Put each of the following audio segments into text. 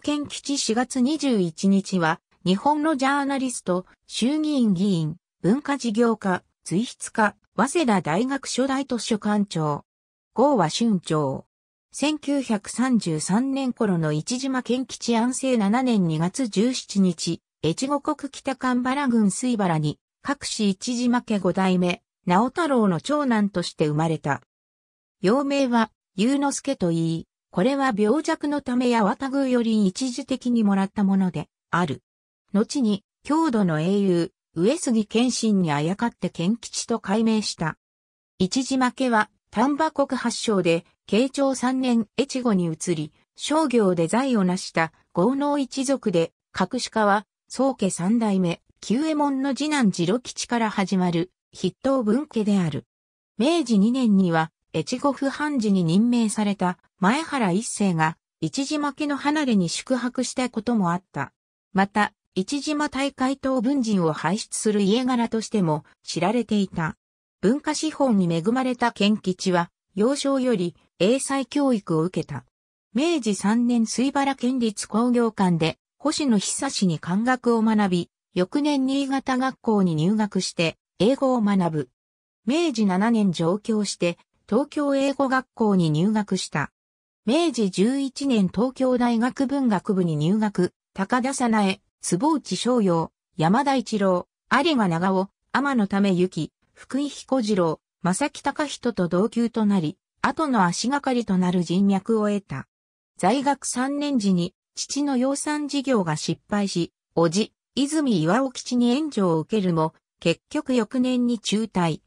県基地4月21日は、日本のジャーナリスト、衆議院議員、文化事業家、随筆家、早稲田大学初代図書館長、郷和春長。1933年頃の市島県基地安政7年2月17日、越後国北神原郡水原に、各市市島家5代目、直太郎の長男として生まれた。幼名は、祐之助といい、これは病弱のためや、幡具より一時的にもらったもので、ある。後に、郷土の英雄、上杉謙信にあやかって謙吉と改名した。一時負けは、丹波国発祥で、慶長三年越後に移り、商業で財を成した豪農一族で、格子家は、宗家三代目、旧右衛門の次男次郎吉から始まる、筆頭文家である。明治二年には、越後府判事に任命された前原一世が一島家の離れに宿泊したこともあった。また、一島大会等文人を輩出する家柄としても知られていた。文化資本に恵まれた県吉は、幼少より英才教育を受けた。明治3年水原県立工業館で、星野久志に漢学を学び、翌年新潟学校に入学して、英語を学ぶ。明治7年上京して、東京英語学校に入学した。明治11年東京大学文学部に入学、高田さなえ、坪内翔陽、山田一郎、有賀長尾、天野ため福井彦次郎、正木隆人と同級となり、後の足がかりとなる人脈を得た。在学3年時に、父の養蚕事業が失敗し、叔父、泉岩尾吉に援助を受けるも、結局翌年に中退。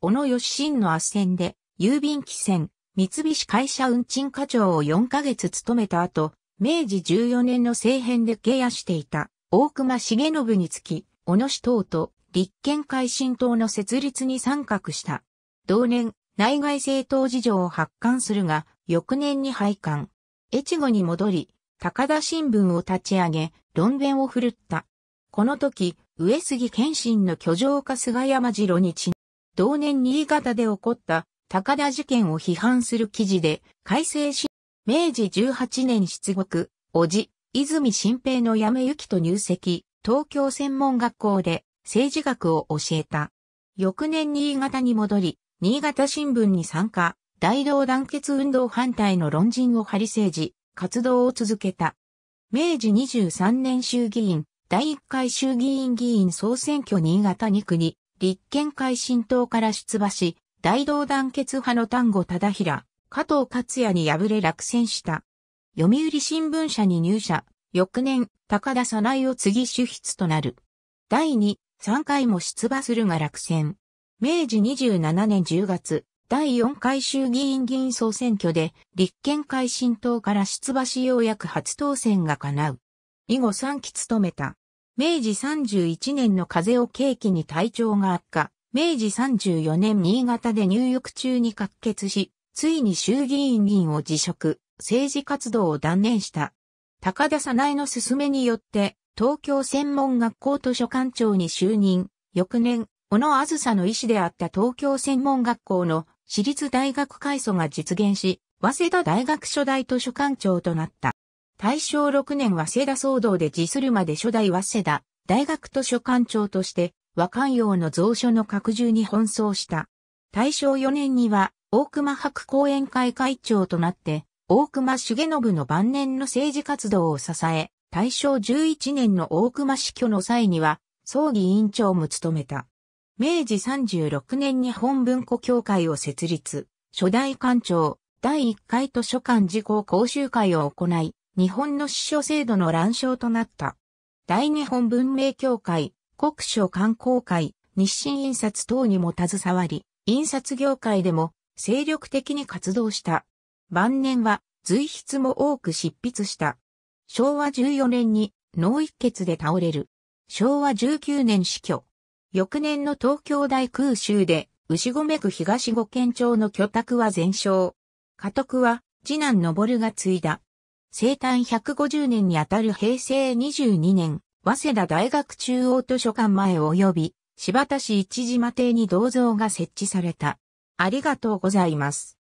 小野義信の圧戦で、郵便機船、三菱会社運賃課長を4ヶ月務めた後、明治14年の政変で下野していた大隈重信につき、小野氏党と立憲改進党の設立に参画した。同年、内外政党事情を発刊するが、翌年に廃刊。越後に戻り、高田新聞を立ち上げ、論弁を振るった。この時、上杉謙信の居城か菅山次郎にち、同年新潟で起こった高田事件を批判する記事で、改正し、明治18年出国、おじ、泉新平のやめゆきと入籍、東京専門学校で政治学を教えた。翌年新潟に戻り、新潟新聞に参加、大道団結運動反対の論人を張り政治、活動を続けた。明治23年衆議院、第1回衆議院議員総選挙新潟2区に、立憲会新党から出馬し、大道団結派の丹後忠平、加藤勝也に敗れ落選した。読売新聞社に入社、翌年、高田早苗を次主筆となる。第2、3回も出馬するが落選。明治27年10月、第4回衆議院議員総選挙で、立憲改進党から出馬しようやく初当選が叶う。以後3期務めた。明治31年の風邪を契機に体調が悪化。明治34年新潟で入浴中に滑血し、ついに衆議院議員を辞職、政治活動を断念した。高田早苗の勧めによって、東京専門学校図書館長に就任、翌年、小野あずさの医師であった東京専門学校の私立大学改祖が実現し、早稲田大学初代図書館長となった。大正6年早稲田騒動で辞するまで初代早稲田大学図書館長として和漢洋の蔵書の拡充に奔走した。大正4年には、大熊博講演会会長となって、大熊重信の晩年の政治活動を支え、大正11年の大熊死去の際には、葬儀委員長も務めた。明治36年に本文庫協会を設立、初代館長、第1回図書館事項講習会を行い、日本の司書制度の乱象となった。大日本文明協会、国書観光会、日清印刷等にも携わり、印刷業界でも精力的に活動した。晩年は随筆も多く執筆した。昭和14年に脳一血で倒れる。昭和19年死去。翌年の東京大空襲で牛込区東五県町の居宅は全焼。家督は次男昇が継いだ。生誕150年にあたる平成22年、早稲田大学中央図書館前及び、柴田市一島邸に銅像が設置された。ありがとうございます。